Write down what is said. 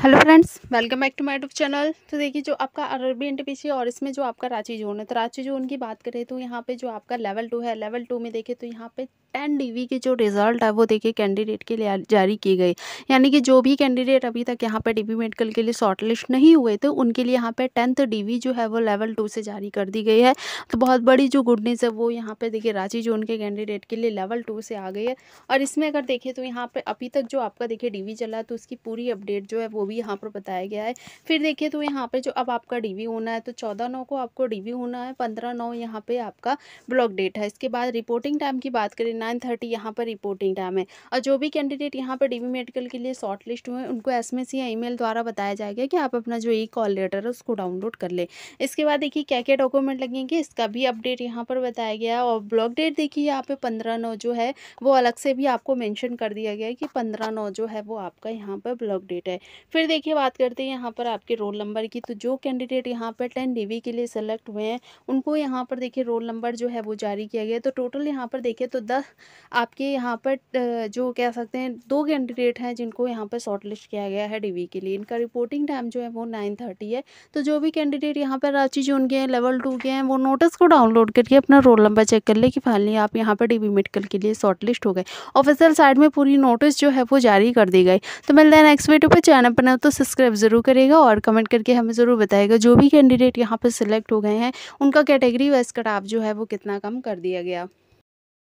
hello friends welcome back to my YouTube channel तो देखिए जो आपका अरबी एंड पीछे और इसमें जो आपका रांची जोन है तो रांची जोन की बात करें तो यहाँ पे जो आपका लेवल टू है लेवल टू में देखिए तो यहाँ पे वी के जो रिज़ल्ट है वो देखिए कैंडिडेट के लिए जारी किए गए यानी कि जो भी कैंडिडेट अभी तक यहाँ पर डीबी मेडिकल के लिए शॉर्टलिस्ट नहीं हुए थे उनके लिए यहाँ पर टेंथ डीवी जो है वो लेवल टू से जारी कर दी गई है तो बहुत बड़ी जो गुड न्यूज़ है वो यहाँ पर देखिए रांची जोन के कैंडिडेट के लिए लेवल टू से आ गई है और इसमें अगर देखिए तो यहाँ पर अभी तक जो आपका देखिए डी चला है तो उसकी पूरी अपडेट जो है वो भी यहाँ पर बताया गया है फिर देखिए तो यहाँ पर जो अब आपका डी होना है तो चौदह नौ को आपको डी होना है पंद्रह नौ यहाँ पर आपका ब्लॉक डेट है इसके बाद रिपोर्टिंग टाइम की बात करें नाइन थर्टी यहाँ पर रिपोर्टिंग टाइम है और जो भी कैंडिडेट यहाँ पर डी मेडिकल के लिए शॉर्ट लिस्ट हुए उनको एस या ईमेल द्वारा बताया जाएगा कि आप अपना जो ई कॉल लेटर है उसको डाउनलोड कर लें इसके बाद देखिए क्या क्या डॉक्यूमेंट लगेंगे इसका भी अपडेट यहाँ पर बताया गया और ब्लॉक डेट देखिए यहाँ पर पंद्रह नौ जो है वो अलग से भी आपको मैंशन कर दिया गया है कि पंद्रह नौ जो है वो आपका यहाँ पर ब्लॉक डेट है फिर देखिए बात करते हैं यहाँ पर आपके रोल नंबर की तो जो कैंडिडेट यहाँ पर टेन डी के लिए सेलेक्ट हुए हैं उनको यहाँ पर देखिए रोल नंबर जो है वो जारी किया गया तो टोटल यहाँ पर देखिए तो दस आपके यहाँ पर जो कह सकते हैं दो कैंडिडेट हैं जिनको यहाँ पर शॉर्टलिस्ट किया गया है डीवी के लिए इनका रिपोर्टिंग टाइम जो है वो नाइन थर्टी है तो जो भी कैंडिडेट यहाँ पर रांची जोन के हैं लेवल टू के हैं वो नोटिस को डाउनलोड करके अपना रोल नंबर चेक कर ले कि फाइनली आप यहाँ पर डी मेडिकल के लिए शॉर्टलिस्ट हो गए ऑफिसियल साइड में पूरी नोटिस जो है वो जारी कर दी गई तो मिलते हैं नेक्स्ट वीडियो पर चैनल पर ना तो सब्सक्राइब ज़रूर करेगा और कमेंट करके हमें ज़रूर बताएगा जो भी कैंडिडेट यहाँ पर सिलेक्ट हो गए हैं उनका कैटेगरी वाइज कटाप जो है वो कितना कम कर दिया गया